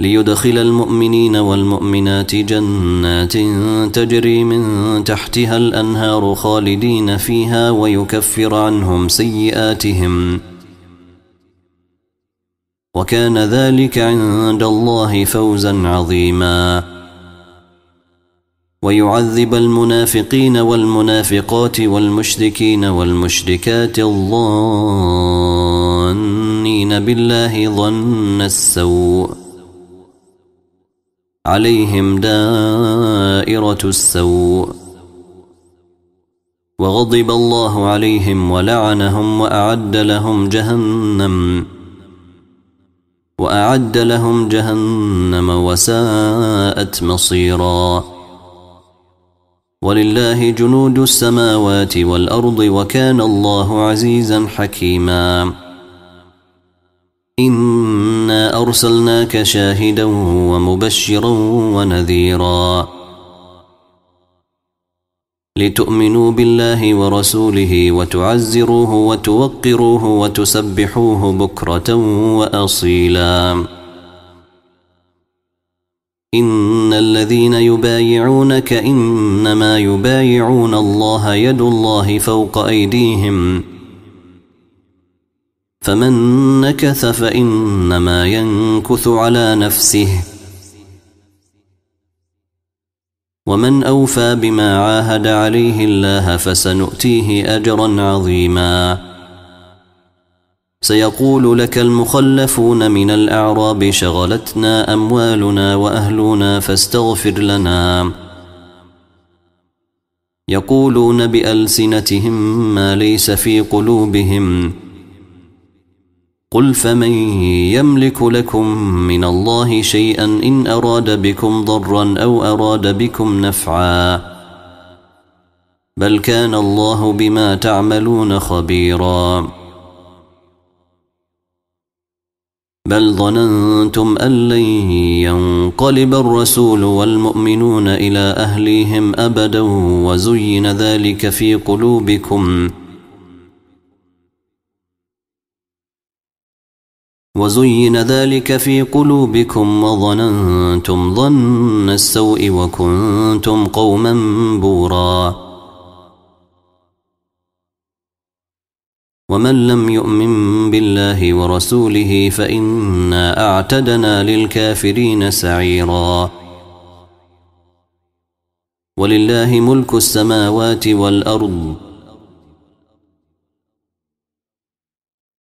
ليدخل المؤمنين والمؤمنات جنات تجري من تحتها الأنهار خالدين فيها ويكفر عنهم سيئاتهم وكان ذلك عند الله فوزا عظيما ويعذب المنافقين والمنافقات والمشركين والمشركات الظانين بالله ظن السوء عليهم دائرة السوء وغضب الله عليهم ولعنهم وأعد لهم جهنم وأعد لهم جهنم وساءت مصيرا ولله جنود السماوات والأرض وكان الله عزيزا حكيما إنا أرسلناك شاهدا ومبشرا ونذيرا لتؤمنوا بالله ورسوله وتعزروه وتوقروه وتسبحوه بكرة وأصيلا إن الذين يبايعونك إنما يبايعون الله يد الله فوق أيديهم فمن نكث فإنما ينكث على نفسه ومن أوفى بما عاهد عليه الله فسنؤتيه أجرا عظيما سيقول لك المخلفون من الأعراب شغلتنا أموالنا وأهلنا فاستغفر لنا يقولون بألسنتهم ما ليس في قلوبهم قل فمن يملك لكم من الله شيئا إن أراد بكم ضرا أو أراد بكم نفعا بل كان الله بما تعملون خبيرا بل ظننتم أن لن ينقلب الرسول والمؤمنون إلى أهليهم أبدا وزين ذلك في قلوبكم ۖ وزين ذلك في قلوبكم وظننتم ظن السوء وكنتم قوما بورا ومن لم يؤمن بالله ورسوله فإنا أعتدنا للكافرين سعيرا ولله ملك السماوات والأرض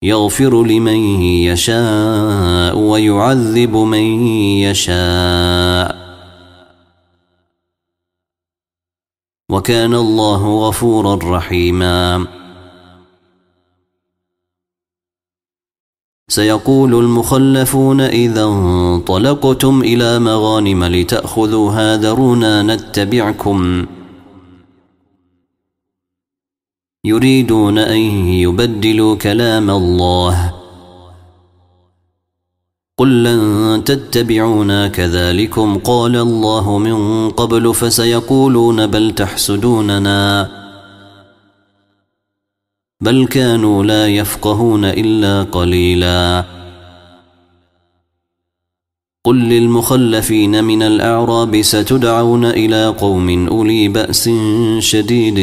يغفر لمن يشاء ويعذب من يشاء وكان الله غفورا رحيما سيقول المخلفون إذا انطلقتم إلى مغانم لتأخذوها ذرونا نتبعكم يريدون أن يبدلوا كلام الله قل لن تتبعونا كذلكم قال الله من قبل فسيقولون بل تحسدوننا بل كانوا لا يفقهون إلا قليلاً قل للمخلفين من الأعراب ستدعون إلى قوم أولي بأس شديد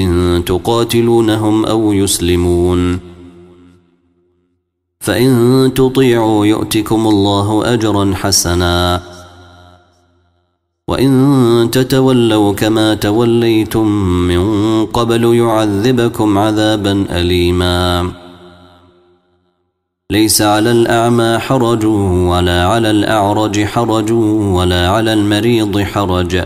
تقاتلونهم أو يسلمون فإن تطيعوا يؤتكم الله أجرا حسنا وإن تتولوا كما توليتم من قبل يعذبكم عذابا أليماً ليس على الأعمى حرج ولا على الأعرج حرج ولا على المريض حرج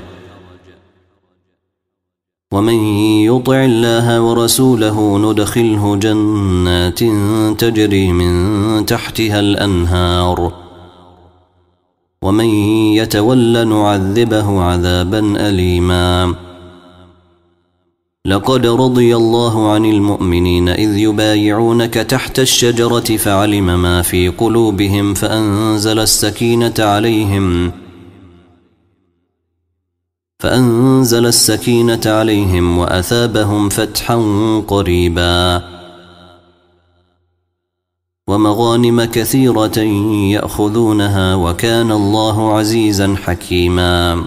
ومن يطع الله ورسوله ندخله جنات تجري من تحتها الأنهار ومن يتول نعذبه عذابا أليماً لقد رضي الله عن المؤمنين إذ يبايعونك تحت الشجرة فعلم ما في قلوبهم فأنزل السكينة عليهم فأنزل السكينة عليهم وأثابهم فتحا قريبا ومغانم كثيرة يأخذونها وكان الله عزيزا حكيما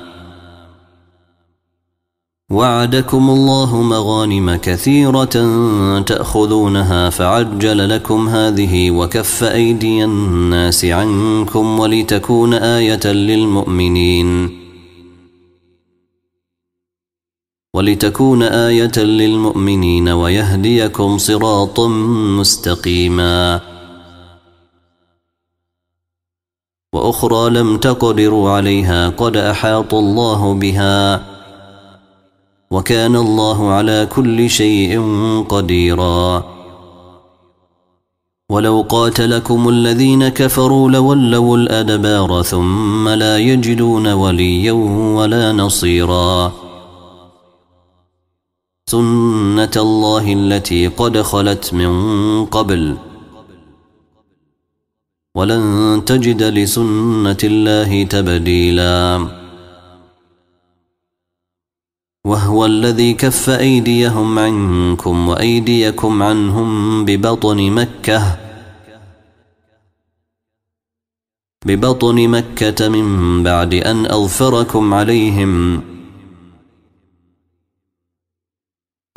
وعدكم الله مغانم كثيرة تأخذونها فعجل لكم هذه وكف أيدي الناس عنكم ولتكون آية للمؤمنين ولتكون آية للمؤمنين ويهديكم صراطا مستقيما وأخرى لم تقدروا عليها قد أحاط الله بها وكان الله على كل شيء قديرا ولو قاتلكم الذين كفروا لولوا الادبار ثم لا يجدون وليا ولا نصيرا سنه الله التي قد خلت من قبل ولن تجد لسنه الله تبديلا وهو الذي كف أيديهم عنكم وأيديكم عنهم ببطن مكة ببطن مكة من بعد أن أظفركم عليهم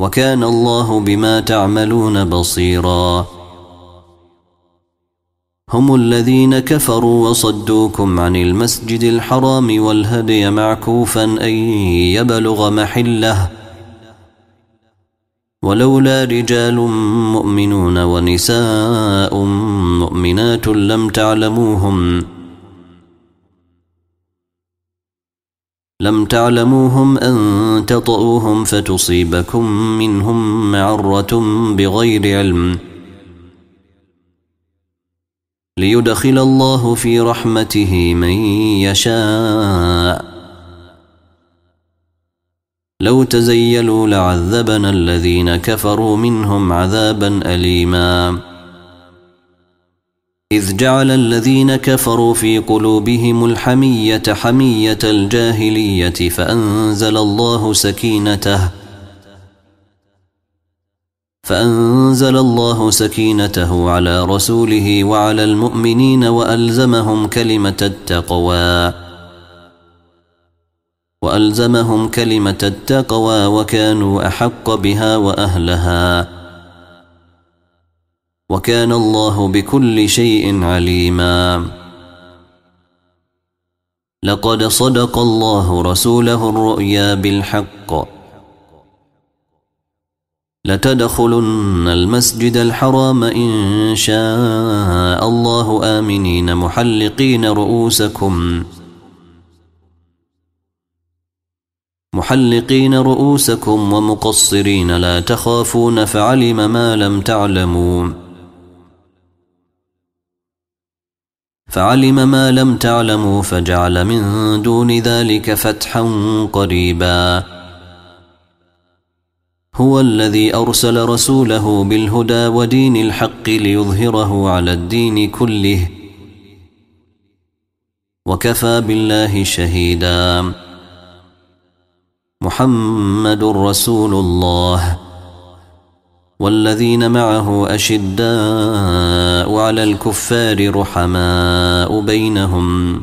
وكان الله بما تعملون بصيراً هم الذين كفروا وصدوكم عن المسجد الحرام والهدي معكوفا أن يبلغ محله ولولا رجال مؤمنون ونساء مؤمنات لم تعلموهم لم تعلموهم أن تطؤوهم فتصيبكم منهم معرة بغير علم ليدخل الله في رحمته من يشاء لو تزيلوا لعذبنا الذين كفروا منهم عذابا أليما إذ جعل الذين كفروا في قلوبهم الحمية حمية الجاهلية فأنزل الله سكينته فأنزل الله سكينته على رسوله وعلى المؤمنين وألزمهم كلمة التقوى وألزمهم كلمة التقوى وكانوا أحق بها وأهلها وكان الله بكل شيء عليما لقد صدق الله رسوله الرؤيا بالحق لتدخلن المسجد الحرام إن شاء الله آمنين محلقين رؤوسكم محلقين رؤوسكم ومقصرين لا تخافون فعلم ما لم تعلموا فعلم ما لم تعلموا فجعل من دون ذلك فتحا قريباً هو الذي أرسل رسوله بالهدى ودين الحق ليظهره على الدين كله وكفى بالله شهيدا محمد رسول الله والذين معه أشداء على الكفار رحماء بينهم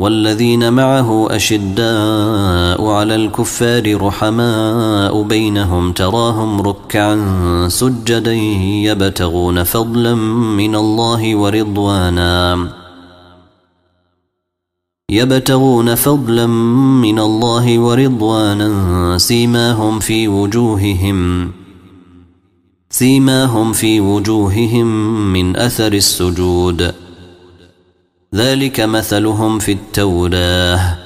والذين معه أشداء على الكفار رحماء بينهم تراهم ركعا سجدا يبتغون فضلا من الله ورضوانا يبتغون فضلا من الله ورضوانا سيماهم في وجوههم سيماهم في وجوههم من أثر السجود ذلك مثلهم في التوراه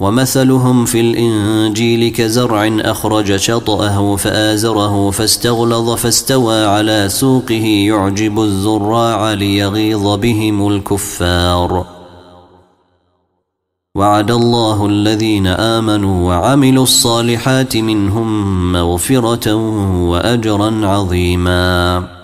ومثلهم في الانجيل كزرع اخرج شطاه فازره فاستغلظ فاستوى على سوقه يعجب الزراع ليغيظ بهم الكفار وعد الله الذين امنوا وعملوا الصالحات منهم مغفره واجرا عظيما